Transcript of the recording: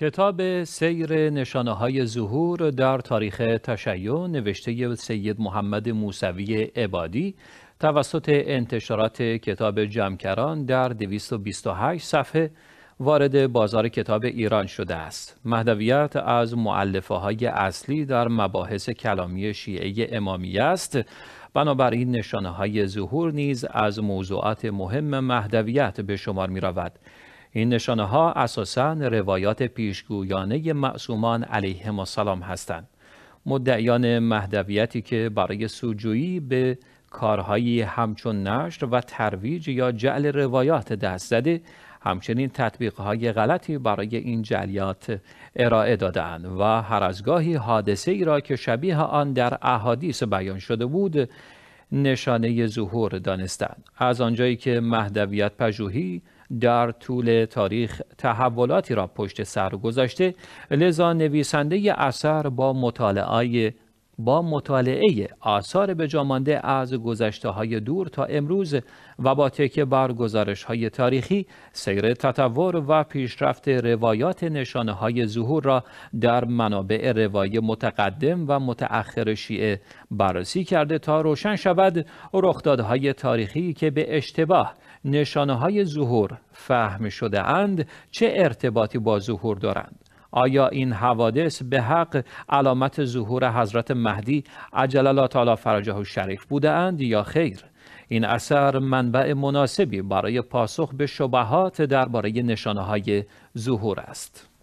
کتاب سیر نشانه های ظهور در تاریخ تشیع نوشته سید محمد موسوی عبادی توسط انتشارات کتاب جمکران در 228 صفحه وارد بازار کتاب ایران شده است. مهدویت از معلفه های اصلی در مباحث کلامی شیعه امامی است. بنابراین نشانه های ظهور نیز از موضوعات مهم مهدویت به شمار می رود. این نشانه ها اساسا روایات پیشگویانه معصومان علیهم السلام هستند مدعیان مهدویتی که برای سوجویی به کارهایی همچون نشر و ترویج یا جعل روایات دست زده همچنین تطبیقهای غلطی برای این جلیات ارائه دادن و هر از گاهی حادثه ای را که شبیه آن در احادیث بیان شده بود نشانه ظهور دانستند از آنجایی که مهدویت پژوهی در طول تاریخ تحولاتی را پشت سر گذاشته لذا نویسنده اثر با مطالعه با مطالعه آثار بجامانده از گذشته های دور تا امروز و با تکه بر گزارش های تاریخی سیر تطور و پیشرفت روایات نشانه های ظهور را در منابع روایی متقدم و متأخر شیعه بررسی کرده تا روشن شود رخدادهای تاریخی که به اشتباه نشانه های ظهور فهم شده اند چه ارتباطی با ظهور دارند آیا این حوادث به حق علامت ظهور حضرت مهدی عجل الله تعالی فرجه و شریف بوده اند یا خیر؟ این اثر منبع مناسبی برای پاسخ به شبهات درباره نشانه های ظهور است.